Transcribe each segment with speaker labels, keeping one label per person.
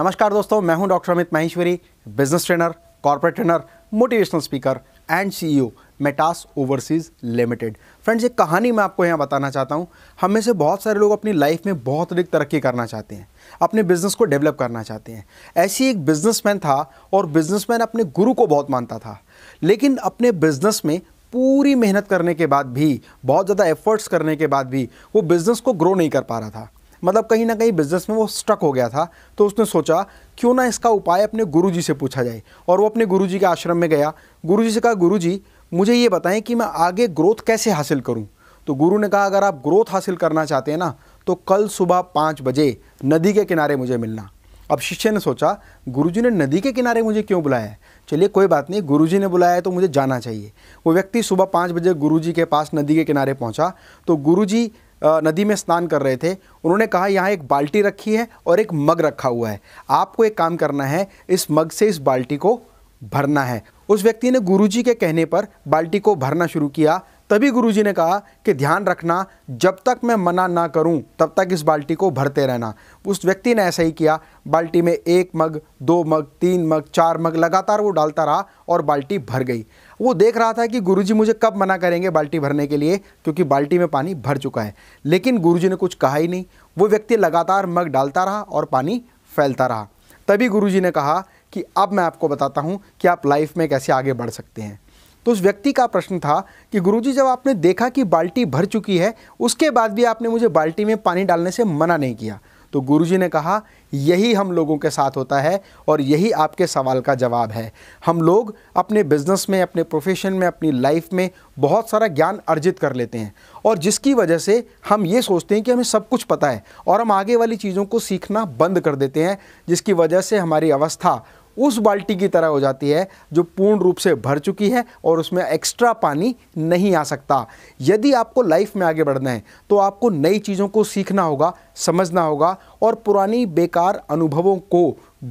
Speaker 1: नमस्कार दोस्तों मैं हूं doctor Amit Maheshwari business trainer corporate trainer motivational speaker and CEO Metas Overseas Limited friends एक कहानी मैं आपको यहाँ बताना चाहता हूँ हम में से बहुत सारे लोग अपनी लाइफ में बहुत अधिक तरक्की करना चाहते हैं अपने बिजनेस को डेवलप करना चाहते हैं ऐसी एक बिजनेसमैन था और बिजनेसमैन अपने गुरु को बहुत मानता था लेकिन अपने बिजनेस में पूरी मेहनत करने के बाद भी बहुत ज़्यादा एफर्ट्स करने के बाद भी वो बिज़नेस को ग्रो नहीं कर पा रहा था मतलब कहीं ना कहीं बिजनेस में वो स्ट्रक हो गया था तो उसने सोचा क्यों ना इसका उपाय अपने गुरुजी से पूछा जाए और वो अपने गुरुजी के आश्रम में गया गुरुजी से कहा गुरुजी मुझे ये बताएं कि मैं आगे ग्रोथ कैसे हासिल करूं तो गुरु ने कहा अगर आप ग्रोथ हासिल करना चाहते हैं ना तो कल सुबह पाँच बजे नदी के किनारे मुझे मिलना अब शिष्य ने सोचा गुरुजी ने नदी के किनारे मुझे क्यों बुलाया है चलिए कोई बात नहीं गुरुजी ने बुलाया है तो मुझे जाना चाहिए वो व्यक्ति सुबह पाँच बजे गुरुजी के पास नदी के किनारे पहुंचा तो गुरुजी नदी में स्नान कर रहे थे उन्होंने कहा यहाँ एक बाल्टी रखी है और एक मग रखा हुआ है आपको एक काम करना है इस मग से इस बाल्टी को भरना है उस व्यक्ति ने गुरुजी के कहने पर बाल्टी को भरना शुरू किया तभी गुरुजी ने कहा कि ध्यान रखना जब तक मैं मना ना करूं तब तक इस बाल्टी को भरते रहना उस व्यक्ति ने ऐसा ही किया बाल्टी में एक मग दो मग तीन मग चार मग लगातार वो डालता रहा और बाल्टी भर गई वो देख रहा था कि गुरुजी मुझे कब मना करेंगे बाल्टी भरने के लिए क्योंकि बाल्टी में पानी भर चुका है लेकिन गुरु ने कुछ कहा ही नहीं वो व्यक्ति लगातार मग डालता रहा और पानी फैलता रहा तभी गुरु ने कहा कि अब मैं आपको बताता हूँ कि आप लाइफ में कैसे आगे बढ़ सकते हैं तो उस व्यक्ति का प्रश्न था कि गुरुजी जब आपने देखा कि बाल्टी भर चुकी है उसके बाद भी आपने मुझे बाल्टी में पानी डालने से मना नहीं किया तो गुरुजी ने कहा यही हम लोगों के साथ होता है और यही आपके सवाल का जवाब है हम लोग अपने बिजनेस में अपने प्रोफेशन में अपनी लाइफ में बहुत सारा ज्ञान अर्जित कर लेते हैं और जिसकी वजह से हम ये सोचते हैं कि हमें सब कुछ पता है और हम आगे वाली चीज़ों को सीखना बंद कर देते हैं जिसकी वजह से हमारी अवस्था उस बाल्टी की तरह हो जाती है जो पूर्ण रूप से भर चुकी है और उसमें एक्स्ट्रा पानी नहीं आ सकता यदि आपको लाइफ में आगे बढ़ना है तो आपको नई चीज़ों को सीखना होगा समझना होगा और पुरानी बेकार अनुभवों को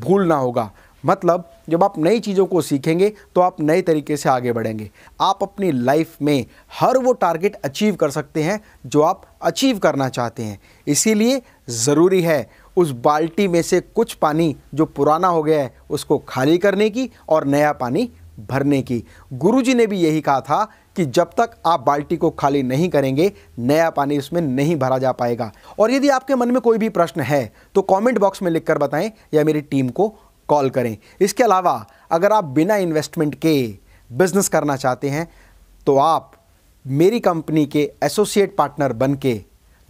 Speaker 1: भूलना होगा मतलब जब आप नई चीज़ों को सीखेंगे तो आप नए तरीके से आगे बढ़ेंगे आप अपनी लाइफ में हर वो टारगेट अचीव कर सकते हैं जो आप अचीव करना चाहते हैं इसीलिए ज़रूरी है उस बाल्टी में से कुछ पानी जो पुराना हो गया है उसको खाली करने की और नया पानी भरने की गुरुजी ने भी यही कहा था कि जब तक आप बाल्टी को खाली नहीं करेंगे नया पानी उसमें नहीं भरा जा पाएगा और यदि आपके मन में कोई भी प्रश्न है तो कमेंट बॉक्स में लिखकर बताएं या मेरी टीम को कॉल करें इसके अलावा अगर आप बिना इन्वेस्टमेंट के बिजनेस करना चाहते हैं तो आप मेरी कंपनी के एसोसिएट पार्टनर बन के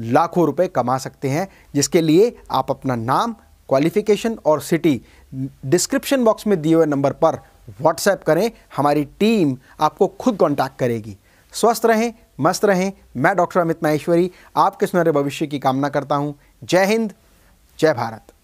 Speaker 1: लाखों रुपए कमा सकते हैं जिसके लिए आप अपना नाम क्वालिफिकेशन और सिटी डिस्क्रिप्शन बॉक्स में दिए हुए नंबर पर व्हाट्सएप करें हमारी टीम आपको खुद कांटेक्ट करेगी स्वस्थ रहें मस्त रहें मैं डॉक्टर अमित माहेश्वरी आपके सुनहरे भविष्य की कामना करता हूँ जय हिंद जय भारत